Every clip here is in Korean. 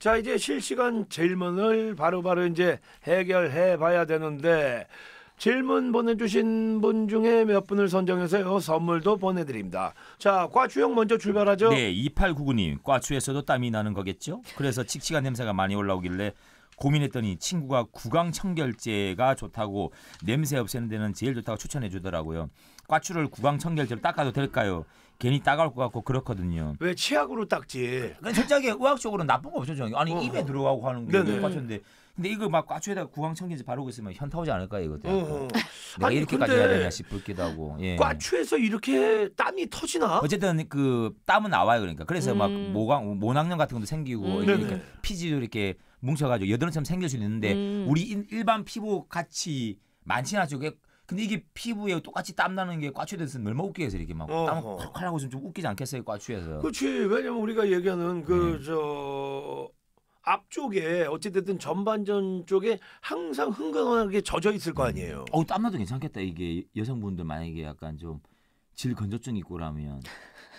자 이제 실시간 질문을 바로바로 바로 이제 해결해 봐야 되는데 질문 보내주신 분 중에 몇 분을 선정해서요 선물도 보내드립니다. 자 과추형 먼저 출발하죠. 네 2899님 과추에서도 땀이 나는 거겠죠. 그래서 칙칙한 냄새가 많이 올라오길래 고민했더니 친구가 구강 청결제가 좋다고 냄새 없애는 데는 제일 좋다고 추천해 주더라고요. 과추를 구강 청결제로 닦아도 될까요? 괜히 따가울 것 같고 그렇거든요. 왜 치약으로 닦지? 그러니까 솔직하게 의학적으로 나쁜 거 없죠, 저기. 아니 어 입에 어. 들어가고 하는 게 꽈초인데. 근데 이거 막과초에다가 구강청진제 바르고 있으면 현타 오지 않을까 이거. 어, 어. 내가 아니, 이렇게까지 해야 되나 싶기도 하고. 예. 꽈추에서 이렇게 땀이 터지나? 어쨌든 그 땀은 나와요 그러니까. 그래서 음. 막모광 모낭염 같은 것도 생기고 음. 이렇게 피지도 이렇게 뭉쳐가지고 여드름처럼 생길 수 있는데 음. 우리 일, 반 피부 같이 많지는 않죠. 근데 이게 피부에 똑같이 땀 나는 게 과추에서는 얼마 웃기겠어요 이렇게 막 어, 땀을 콸콸 하고 있으면 좀 웃기지 않겠어요 과추에서. 그렇지 왜냐면 우리가 얘기하는 그저 네. 앞쪽에 어찌됐든 전반전 쪽에 항상 흥건하게 젖어 있을 거 음. 아니에요. 어 땀나도 괜찮겠다 이게 여성분들 만약에 약간 좀 질 건조증 있고 라면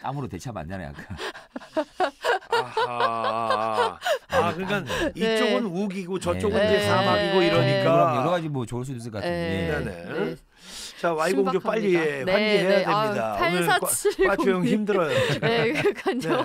땀으로 대체하면 안 되나 약간. 아하. 아, 그러니까 네. 이쪽은 우기고 저쪽은 네. 이제 사막이고 네. 이러니까 네. 여러 가지 뭐 좋을 수 있을 것 같은데. 네. 네. 자, 와이공주 빨리 네, 환기해야 아, 네. 됩니다. 아, 오늘 꽈추형 힘들어요. 네, 그러니까요.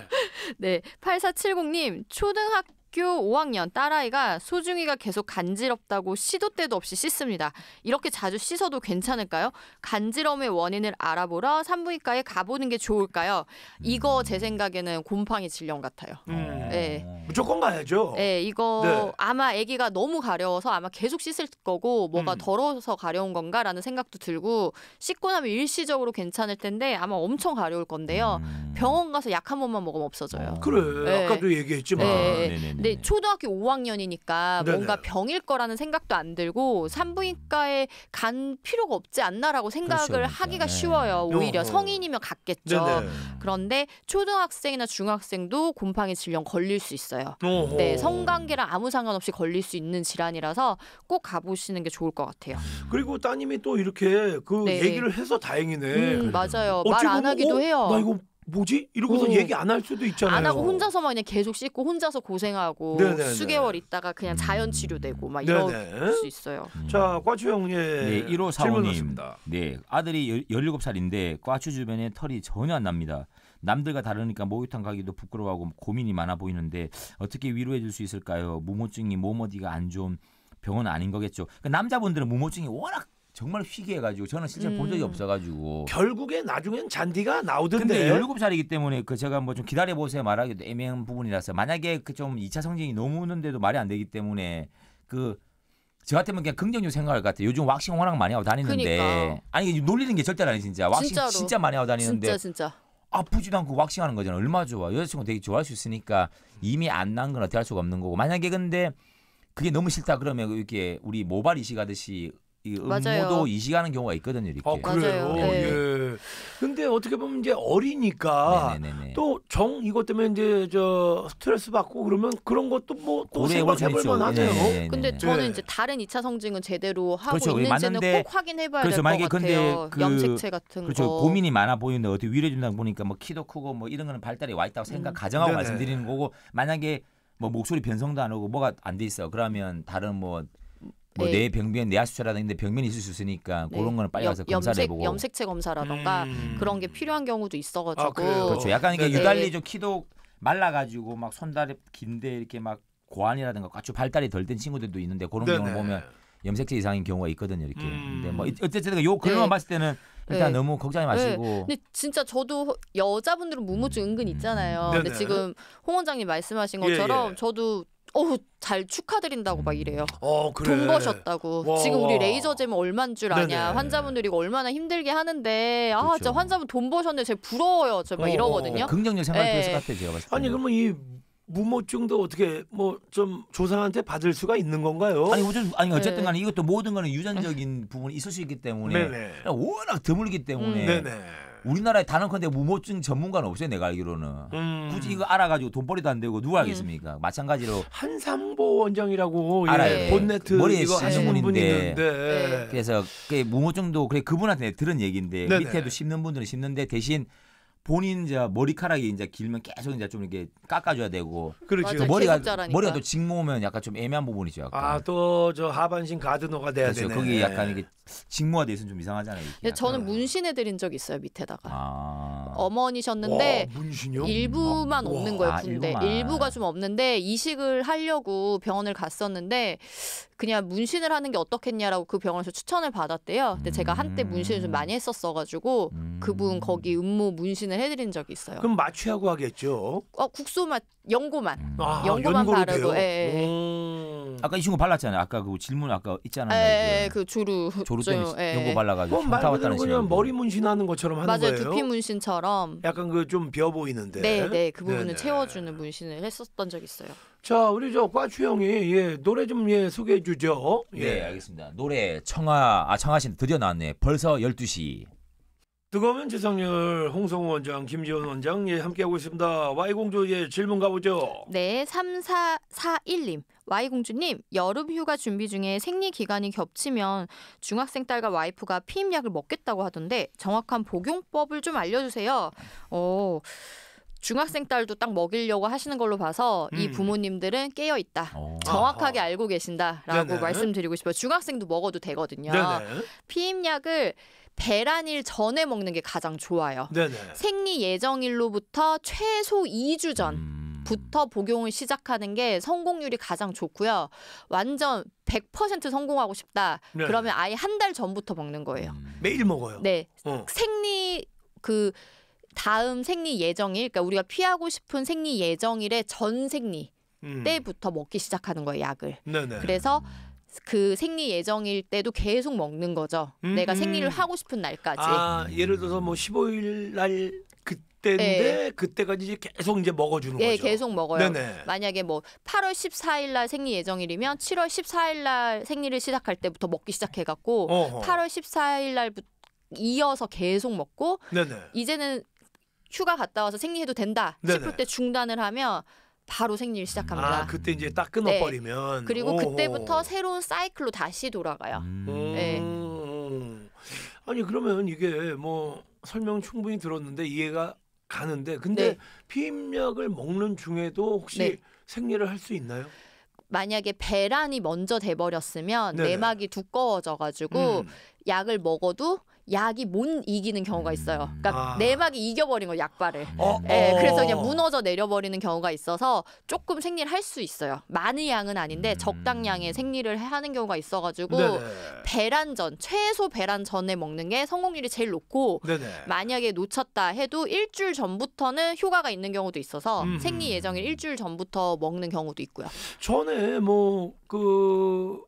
네. 네, 8470님, 초등학교 학교 5학년 딸아이가 소중이가 계속 간지럽다고 시도 때도 없이 씻습니다. 이렇게 자주 씻어도 괜찮을까요? 간지러움의 원인을 알아보러 산부인과에 가보는 게 좋을까요? 이거 음. 제 생각에는 곰팡이 질염 같아요. 음. 네. 무조건 가야죠. 네, 이거 네. 아마 아기가 너무 가려워서 아마 계속 씻을 거고 뭐가 음. 더러워서 가려운 건가라는 생각도 들고 씻고 나면 일시적으로 괜찮을 텐데 아마 엄청 가려울 건데요. 음. 병원 가서 약 한 번만 먹으면 없어져요. 아, 그래. 네. 아까도 얘기했지만. 네. 네. 근데 초등학교 5학년이니까 네네. 뭔가 병일 거라는 생각도 안 들고 산부인과에 간 필요가 없지 않나라고 생각을 그렇죠. 하기가 네. 쉬워요. 오히려 어. 성인이면 갔겠죠. 네네. 그런데 초등학생이나 중학생도 곰팡이 질염 걸릴 수 있어요. 어허. 네, 성관계랑 아무 상관없이 걸릴 수 있는 질환이라서 꼭 가보시는 게 좋을 것 같아요. 음. 그리고 따님이 또 이렇게 그 네. 얘기를 해서 다행이네. 음, 맞아요. 말 안 하기도 어? 해요. 나 이거 뭐지? 이러고서 오. 어. 얘기 안 할 수도 있잖아요. 안 하고 혼자서만 그냥 계속 씻고 혼자서 고생하고 네네네. 네, 수개월 네. 있다가 그냥 자연 치료되고 막 네, 이럴 수 있어요. 자, 과추 형님. 예, 네, 1호 사모님입니다. 네, 아들이 17살인데 과추 주변에 털이 전혀 안 납니다. 남들과 다르니까 목욕탕 가기도 부끄러워하고 고민이 많아 보이는데 어떻게 위로해 줄 수 있을까요? 무모증이 몸 어디가 안 좋은 병원 아닌 거겠죠. 그러니까 남자분들은 무모증이 워낙 정말 희귀해가지고 저는 실제 음. 본 적이 음. 없어가지고 결국에 나중엔 잔디가 나오던데 근데 17살이기 때문에 그 제가 뭐 좀 기다려보세요 말하기도 애매한 부분이라서 만약에 그좀 2차 성징이 너무 넘는데도 말이 안 되기 때문에 그저 같으면 그냥 긍정적으로 생각할 것 같아요. 요즘 왁싱 워낙 많이 하고 다니는데 그러니까. 아니 놀리는 게 절대 아니 진짜 왁싱 진짜로. 진짜 많이 하고 다니는데 진짜 진짜 아프지도 않고 왁싱하는 거잖아. 얼마나 좋아. 여자친구 되게 좋아할 수 있으니까 이미 안 난 건 어떻게 할 수가 없는 거고 만약에 근데 그게 너무 싫다 그러면 이렇게 우리 모발 이식하듯이 이 음모도 이식하는 경우가 있거든요. 이렇게. 아, 그래요. 네. 예. 근데 어떻게 보면 이제 어리니까 또 정 이것 때문에 이제 저 스트레스 받고 그러면 그런 것도 뭐또 생각해볼 만하네요. 네, 네, 네, 근데 예. 저는 이제 다른 2차 성징은 제대로 하고 그렇죠. 있는지는 꼭 확인해봐야 될 것 같아요. 근데 그, 염색체 같은 그렇죠. 거. 고민이 많아 보이는데 어떻게 위로해 준다 보니까 뭐 키도 크고 뭐 이런 거는 발달이 와 있다고 생각 음. 가정하고 네네. 말씀드리는 거고 만약에 뭐 목소리 변성도 안 오고 뭐가 안 돼 있어 그러면 다른 뭐 뭐뇌 네. 병변 뇌하수체라든데 병변이 있을 수 있으니까 네. 그런 거는 빨리 가서 검사를 염색, 해보고 염색체 검사라던가 음. 그런 게 필요한 경우도 있어가지고 아, 그렇죠. 약간 이게 네 유달리 좀 키도 말라가지고 막 손다리 긴데 이렇게 막 고환이라든가 아주 발달이 덜 된 친구들도 있는데 그런 경우 보면 염색체 이상인 경우가 있거든요 이렇게. 음. 근데 뭐 어쨌든 요 글로만 네. 봤을 때는 일단 네. 너무 걱정이 네. 마시고. 네. 근데 진짜 저도 여자분들은 무모증 음. 은근 있잖아요. 네 근데 지금 홍 원장님 말씀하신 것처럼 예, 예. 저도 어우 잘 축하드린다고 막 음. 이래요. 어, 그래. 돈 버셨다고. 와. 지금 우리 레이저 잼얼만줄 아냐. 네네. 환자분들이 얼마나 힘들게 하는데 아 그렇죠. 환자분 돈 버셨네. 제 부러워요. 저막 어, 어, 어, 이러거든요. 긍정적 생각해서 같아 네. 제가 봤을 때. 아니 그러면 이 무모증도 어떻게 뭐 좀 조상한테 받을 수가 있는 건가요? 아니 어쨌든 아니 네. 어쨌든 간에 이것도 모든 거는 유전적인 부분이 있을 수 있기 때문에 네네. 워낙 드물기 때문에 음. 네네. 우리나라에 단언컨대 무모증 전문가는 없어요. 내가 알기로는 음. 굳이 이거 알아가지고 돈벌이도 안 되고 누가 알겠습니까 음. 마찬가지로 한삼보 원장이라고 알아요. 예. 본네트 그 머리에 이거 하시 분인데 네. 그래서 그 무모증도 그래 그분한테 들은 얘기인데 네네. 밑에도 씹는 분들은 씹는데 대신 본인 이제 머리카락이 이제 길면 계속 이제 좀 이렇게 깎아줘야 되고. 그렇죠. 맞 머리가 계속자라니까. 머리가 또 직모면 약간 좀 애매한 부분이죠. 아또 저 하반신 가드너가 돼야 그렇죠. 되네. 거기 약간 이게 직모가 돼 있으면 좀 이상하잖아요. 이게. 저는 문신해 드린 적 있어요 밑에다가 아. 어머니셨는데 와, 문신이요? 일부만 음. 없는 거예요 아, 군대 일 일부가 좀 없는데 이식을 하려고 병원을 갔었는데 그냥 문신을 하는 게 어떻겠냐라고 그 병원에서 추천을 받았대요. 근데 제가 한때 음. 문신을 좀 많이 했었어가지고 그분 음. 거기 음모 문신을 제안을 네, 해드린 적이 있어요. 그럼 마취하고 하겠죠. 어 국수 맛 연고만 음. 아, 연고만 바르고. 돼요? 예, 예. 음. 아까 이 친구 발랐잖아요. 아까 그 질문 아까 있잖아요. 예그 예, 조루 조루 때문에 예. 연고 발라가지고 그말로 뭐 그냥 친구. 머리 문신하는 것처럼 하는 맞아요 거예요. 두피 문신처럼. 약간 그 좀비 보이는데. 네네 그 부분을 네네. 채워주는 문신을 했었던 적이 있어요. 자 우리 저 과추형이 예, 노래 좀 예, 소개해 주죠. 네, 예. 네 알겠습니다. 노래 청아 아 청아 씨 드디어 나왔네. 벌써 12시. 뜨거우면 지성률 홍성우 원장, 김지원 원장 예, 함께하고 있습니다. Y공조 예, 질문 가보죠. 네, 3441님. Y공주님, 여름 휴가 준비 중에 생리 기간이 겹치면 중학생 딸과 와이프가 피임약을 먹겠다고 하던데 정확한 복용법을 좀 알려주세요. 어, 중학생 딸도 딱 먹이려고 하시는 걸로 봐서 음. 이 부모님들은 깨어 있다. 어. 정확하게 알고 계신다라고 네네. 말씀드리고 싶어요. 중학생도 먹어도 되거든요. 네네. 피임약을 배란일 전에 먹는 게 가장 좋아요. 네네. 생리 예정일로부터 최소 2주 전 음. 부터 복용을 시작하는 게 성공률이 가장 좋고요. 완전 100% 성공하고 싶다. 네. 그러면 아예 한 달 전부터 먹는 거예요. 음. 매일 먹어요. 네. 어. 생리 그 다음 생리 예정일, 그러니까 우리가 피하고 싶은 생리 예정일의 전 생리 음. 때부터 먹기 시작하는 거예요 약을. 네네. 그래서 그 생리 예정일 때도 계속 먹는 거죠. 음. 내가 생리를 하고 싶은 날까지. 아 예를 들어서 뭐 15일 날 그때인데 네. 그때까지 이제 계속 이제 먹어주는 네, 거죠. 네, 계속 먹어요. 네네. 만약에 뭐 8월 14일 날 생리 예정일이면 7월 14일 날 생리를 시작할 때부터 먹기 시작해갖고 어 8월 14일 날부터 이어서 계속 먹고 네네. 이제는 휴가 갔다 와서 생리해도 된다 네네. 싶을 때 중단을 하면 바로 생리를 시작합니다. 아 그때 이제 딱 네. 끊어버리면 네. 그리고 오호. 그때부터 새로운 사이클로 다시 돌아가요. 음. 음. 네. 아니 그러면 이게 뭐 설명 충분히 들었는데 이해가 가는데 근데 네. 피임약을 먹는 중에도 혹시 네. 생리를 할 수 있나요? 만약에 배란이 먼저 돼버렸으면 네네. 내막이 두꺼워져가지고 음. 약을 먹어도 약이 못 이기는 경우가 있어요. 음. 그러니까 아. 내막이 이겨버린 거 약발을. 어, 예, 어. 그래서 그냥 어. 무너져 내려버리는 경우가 있어서 조금 생리를 할 수 있어요. 많은 양은 아닌데 음. 적당량의 생리를 하는 경우가 있어가지고 네네. 배란 전 최소 배란 전에 먹는 게 성공률이 제일 높고 네네. 만약에 놓쳤다 해도 일주일 전부터는 효과가 있는 경우도 있어서 음. 생리 예정일 일주일 전부터 먹는 경우도 있고요. 전에 뭐그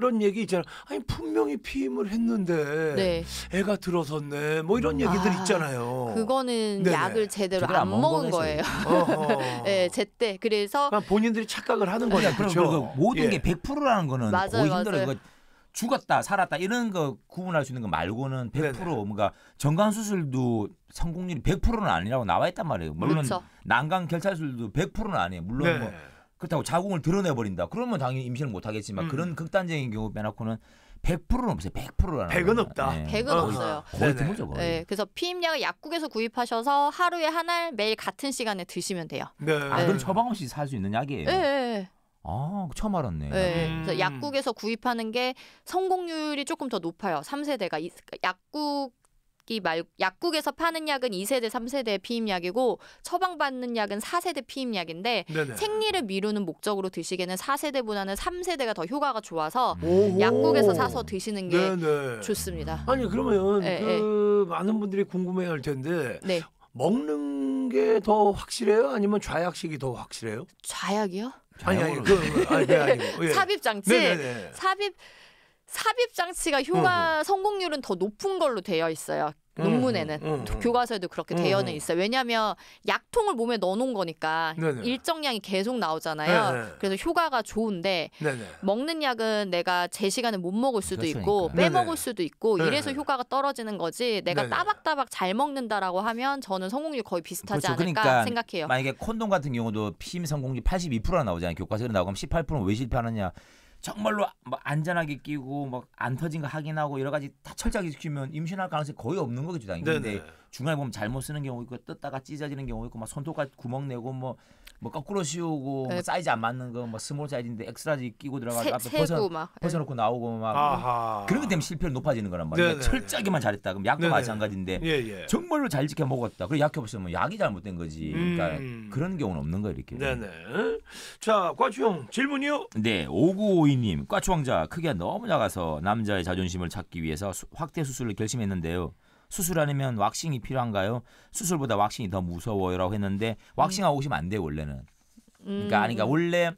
그런 얘기 있잖아요. 아니 분명히 피임을 했는데 네. 애가 들어섰네. 뭐 이런 음, 얘기들 아, 있잖아요. 그거는 네네. 약을 제대로 안, 안, 먹은 거예요. 네, 제때 그래서 그니까 본인들이 착각을 하는 거냐 그렇죠. 그 모든 예. 게 100%라는 거는 맞아요, 거의 힘들어요. 맞아요. 그러니까 죽었다 살았다 이런 거 구분할 수 있는 거 말고는 100% 네네. 뭔가 정관 수술도 성공률이 100%는 아니라고 나와 있단 말이에요. 물론 그렇죠. 난간 결찰술도 100%는 아니에요. 물론 네뭐 네. 그렇다고 자궁을 드러내버린다. 그러면 당연히 임신을 못하겠지만 음. 그런 극단적인 경우 빼놓고는 100%는 없어요. 100%라는. 100은 없다. 네. 100은 어. 없어요. 어. 거의 드무죠, 거의. 네. 그래서 피임약을 약국에서 구입하셔서 하루에 한 알 매일 같은 시간에 드시면 돼요. 네. 아, 그럼 처방 없이 살 수 있는 약이에요? 네. 네, 네. 아, 그 처음 알았네. 네. 음. 그래서 약국에서 구입하는 게 성공률이 조금 더 높아요. 3세대가 그러니까 약국 약이 말 약국에서 파는 약은 2세대, 3세대 피임약이고 처방받는 약은 4세대 피임약인데 네네. 생리를 미루는 목적으로 드시기에는 4세대보다는 3세대가 더 효과가 좋아서 오호. 약국에서 사서 드시는 게 네네. 좋습니다. 아니 그러면 네, 그 예. 많은 분들이 궁금해할 텐데 네. 먹는 게 더 확실해요? 아니면 좌약식이 더 확실해요? 좌약이요? 아니 아니 그, 그 아니, 아니, 그, 아니, 예. 삽입 장치 네네네. 삽입 삽입 장치가 휴가 음. 성공률은 더 높은 걸로 되어 있어요. 음, 논문에는 음, 음, 음, 교과서에도 그렇게 음, 되어는 있어요. 왜냐하면 약통을 몸에 넣어놓은 거니까 네네. 일정량이 계속 나오잖아요. 네네. 네. 그래서 효과가 좋은데 네네. 먹는 약은 내가 제 시간에 못 먹을 수도 그렇습니까? 있고 그러니까. 빼먹을 수도 있고 네, 이래서 네. 효과가 떨어지는 거지 내가 따박따박 잘 먹는다라고 하면 저는 성공률 거의 비슷하지 그렇죠. 않을까 그러니까 생각해요. 만약에 콘돔 같은 경우도 피임 성공률 82%나 나오잖아요. 교과서에 나오면 1 8 왜 실패하느냐. 정말로 뭐 안전하게 끼고 막 안 터진 거 확인하고 여러 가지 다 철저하게 지키면 임신할 가능성이 거의 없는 거겠죠 당연히. 근데 중간에 보면 잘못 쓰는 경우 있고 뜯다가 찢어지는 경우 있고 막 손톱까지 구멍 내고 뭐뭐 뭐 거꾸로 씌우고 뭐 네. 뭐 사이즈 안 맞는 거 뭐 스몰 사이즈인데 엑스라지 끼고 들어가서 앞에 벗어 네. 벗어놓고 나오고 막 아하. 그런 게 되면 실패율 높아지는 거란 말이에요. 그러니 철저하게만 잘했다. 그럼 약도 네네. 마찬가지인데 예, 예. 정말로 잘 지켜 먹었다. 그리고 약해 보시면 뭐 약이 잘못된 거지. 그러니까 음. 그런 경우는 없는 거예요 이렇게. 네네. 자 과추형 질문이요. 네 5952님 과추 왕자 크기가 너무 작아서 남자의 자존심을 찾기 위해서 수, 확대 수술을 결심했는데요. 수술 아니면 왁싱이 필요한가요? 수술보다 왁싱이 더 무서워요라고 했는데 왁싱하고 음. 오시면 안 돼요 원래는. 그러니까 음. 아니 까 원래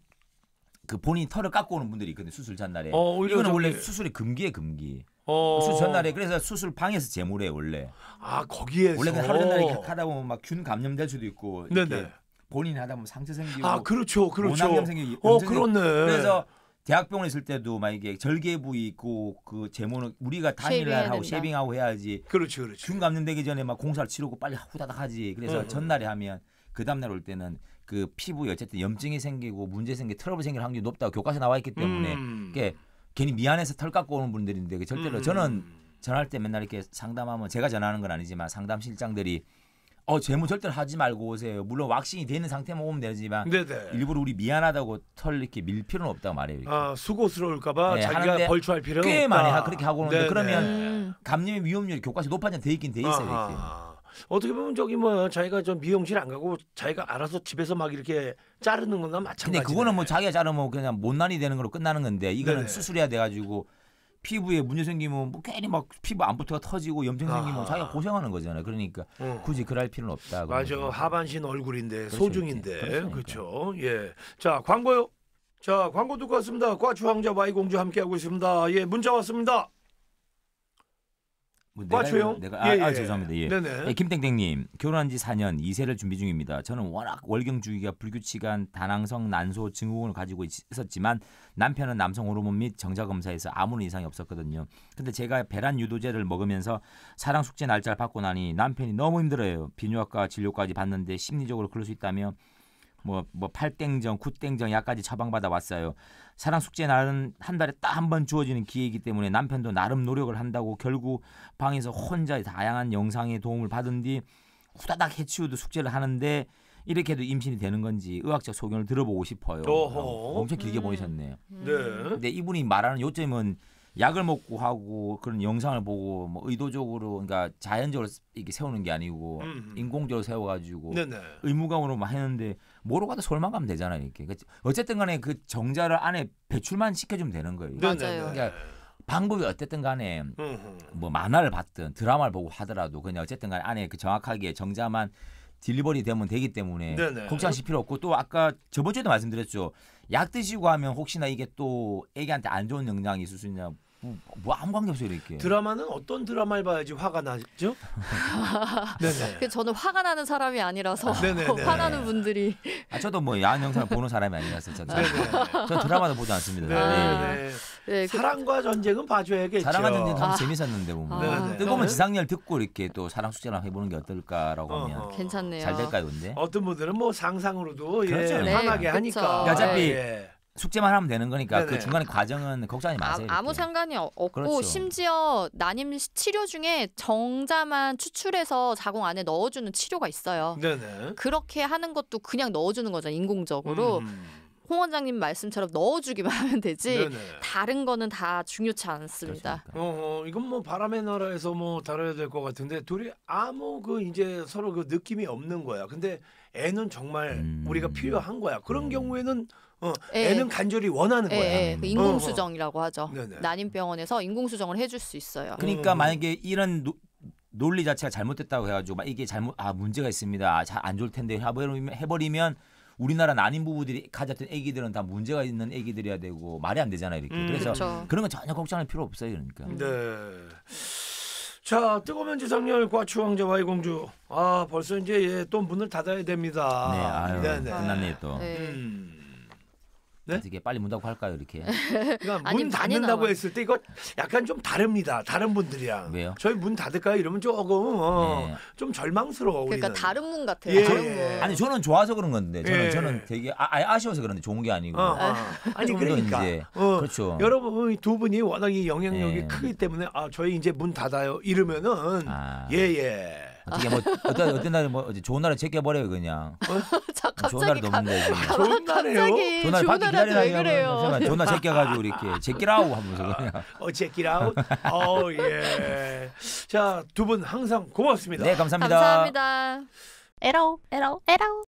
그 본인 털을 깎고 오는 분들이 있거든요 수술 전날에. 어, 이거는 저기- 원래 수술이 금기에 금기. 어. 수술 전날에 그래서 수술 방에서 재물해 원래. 아 거기에서 원래 그 하루 전날에 가- 하다 보면 막 균 감염될 수도 있고. 이렇게 네네. 본인 하다 보면 상처 생기고. 아 그렇죠 그렇죠 모염 생기고 어 생기고. 그렇네 그래서 대학병원 에 있을 때도 만약에 절개부 있고 그재무는 우리가 당일날 하고 쉐빙하고 해야지. 그렇죠, 그렇죠. 균 감염되기 전에 막 공사를 치르고 빨리 후다닥 하지. 그래서 어, 어, 전날에 하면 그 다음날 올 때는 그 피부에 어쨌든 염증이 생기고 문제 생기 트러블 생길 확률이 높다고 교과서에 나와 있기 때문에 음. 그게 괜히 미안해서 털 깎고 오는 분들인데 그 절대로 음. 저는 전할때 맨날 이렇게 상담하면 제가 전하는건 아니지만 상담 실장들이 어 제모 절대로 하지 말고 오세요. 물론 왁싱이 되는 상태만 오면 되지만 네네. 일부러 우리 미안하다고 털 이렇게 밀 필요는 없다고 말해요. 이렇게. 아 수고스러울까봐 네, 자기가 벌초할 필요꽤 없다. 많이 하, 그렇게 하고 오는데 네네. 그러면 음. 감염 위험률이 교과서 높아져 돼 있긴 돼 있어요. 이렇게. 어떻게 보면 저기 뭐 자기가 좀 미용실 안 가고 자기가 알아서 집에서 막 이렇게 자르는 건나 마찬가지. 근데 그거는 뭐 자기가 자르면 그냥 못난이 되는 걸로 끝나는 건데 이거는 네네. 수술해야 돼가지고 피부에 문제 생기면 뭐 괜히 막 피부 안부터가 터지고 염증 생기면 아. 자기가 고생하는 거잖아요. 그러니까 어. 굳이 그럴 필요는 없다. 맞아. 하반신 얼굴인데 소중인데. 그렇죠. 예. 자, 광고요. 자, 광고 듣고 왔습니다. 과주황자 와이공주 함께하고 있습니다. 예, 문자 왔습니다. 뭐 맞춰요? 내가 아, 예, 아, 예. 아 죄송합니다. 예. 네네. 예, 김땡땡님 결혼한 지 4년 2세를 준비 중입니다. 저는 워낙 월경주의가 불규칙한 다낭성 난소 증후군을 가지고 있었지만 남편은 남성 호르몬 및 정자 검사에서 아무런 이상이 없었거든요. 근데 제가 배란 유도제를 먹으면서 사랑 숙제 날짜를 받고 나니 남편이 너무 힘들어요. 비뇨학과 진료까지 받는데 심리적으로 그럴 수있다면 뭐, 뭐 팔땡정, 구땡정 약까지 처방받아 왔어요. 사랑 숙제 날은 한 달에 딱 한 번 주어지는 기회이기 때문에 남편도 나름 노력을 한다고 결국 방에서 혼자 다양한 영상의 도움을 받은 뒤 후다닥 해치우듯 숙제를 하는데 이렇게 해도 임신이 되는 건지 의학적 소견을 들어보고 싶어요. 어허. 엄청 길게 음. 보내셨네요. 네. 근데 이분이 말하는 요점은 약을 먹고 하고 그런 영상을 보고 뭐 의도적으로 그러니까 자연적으로 이렇게 세우는 게 아니고 음음. 인공적으로 세워가지고 네네. 의무감으로 만 했는데 뭐로 가도 설만 가면 되잖아요 이렇게 그러니까 어쨌든간에 그 정자를 안에 배출만 시켜주면 되는 거예요. 맞아요. 그러니까 방법이 어쨌든 간에 뭐 만화를 봤든 드라마를 보고 하더라도 그냥 어쨌든 간에 안에 그 정확하게 정자만 딜리버리 되면 되기 때문에 네네. 걱정하실 필요 없고 또 아까 저번 주에도 말씀드렸죠 약 드시고 하면 혹시나 이게 또 애기한테 안 좋은 영향이 있을 수 있냐 뭐 아무 관계 없어요 이렇게. 드라마는 어떤 드라마를 봐야지 화가 나죠? 네네. 그 저는 화가 나는 사람이 아니라서 화나는 분들이. 아, 저도 뭐 야한 영상 보는 사람이 아니라서 저는. 저 드라마도 보지 않습니다. 네네. 네. 네. 네 그 사랑과 전쟁은 봐줘야겠죠. 사랑과 전쟁 참 아. 재밌었는데 보면 아. 뜨거운 그 지상렬 듣고 이렇게 또 사랑 숙제나 해보는 게 어떨까라고 하면 어허. 괜찮네요. 잘 될까요, 근데? 어떤 분들은 뭐 상상으로도 예, 그렇죠. 예, 네. 화나게 그렇 하니까. 그러니까 어차피 예. 예. 숙제만 하면 되는 거니까 그 네네. 그 중간에 과정은 걱정하지 아, 마세요. 아, 무 상관이 없고 그렇죠. 심지어 난임 치료 중에 정자만 추출해서 자궁 안에 넣어주는 치료가 있어요. 네네. 그렇게 하는 것도 그냥 넣어주는 거죠 인공적으로. 음. 홍 원장님 말씀처럼 넣어주기만 하면 되지 네네. 다른 거는 다 중요치 않습니다. 어, 어, 이건 뭐 바람의 나라에서 뭐 다뤄야 될 것 같은데 둘이 아무 그 이제 서로 그 느낌이 없는 거야. 근데 애는 정말 음. 우리가 필요한 거야. 그런 음. 경우에는 어, 예. 애는 간절히 원하는 에, 예, 거야. 에, 예. 그 인공수정이라고 하죠. 난임병원에서 인공수정을 해줄 수 있어요. 그러니까 음. 만약에 이런 노, 논리 자체가 잘못됐다고 해가지고 이게 잘못 아 문제가 있습니다. 아, 잘안 좋을 텐데 해버리면 해버리면 우리나라 난임 부부들이 가졌던 아기들은 다 문제가 있는 아기들이야 되고 말이 안 되잖아요 이렇게. 음, 그래서 그렇 그런건 전혀 걱정할 필요 없어요 그러니까. 음. 네. 자뜨거운면 지상렬 과추왕자와이 공주 아 벌써 이제 예, 또 문을 닫아야 됩니다. 네, 아유, 네, 네. 끝났네 또. 네. 음. 네? 어떻게 빨리 문 닫고 할까요 이렇게? 그러니까 아니, 문 닫는다고 했을 때 이거 약간 좀 다릅니다. 다른 분들이랑. 왜요? 저희 문 닫을까요? 이러면 조금 어, 네. 좀 절망스러워. 그러니까 다른 문 같아요. 예. 다른 예. 문. 아니 저는 좋아서 그런 건데 저는 예. 저는 되게 아, 아쉬워서 그런데 좋은 게 아니고. 어, 어. 아니 그러니까. 이제, 어, 그렇죠. 여러분 두 분이 워낙 이 영향력이 예. 크기 때문에 아 저희 이제 문 닫아요 이러면은 예예. 아. 예, 예. 어떻게 뭐 어떤 어떤 날뭐 좋은 날에 제껴버려요 그냥. 어? 아, 좋은 날도 는데 아, 좋은 날에요? 갑자기 좋은 날 밖에 기다리나 그래요? 그냥 좋은 제껴가지고 이렇게 제끼라고 하면서 그냥. 어, 제끼라웃. 어, 예. 자, 두 분 항상 고맙습니다. 네 감사합니다. 감사합니다. 에라오 에라오 에라오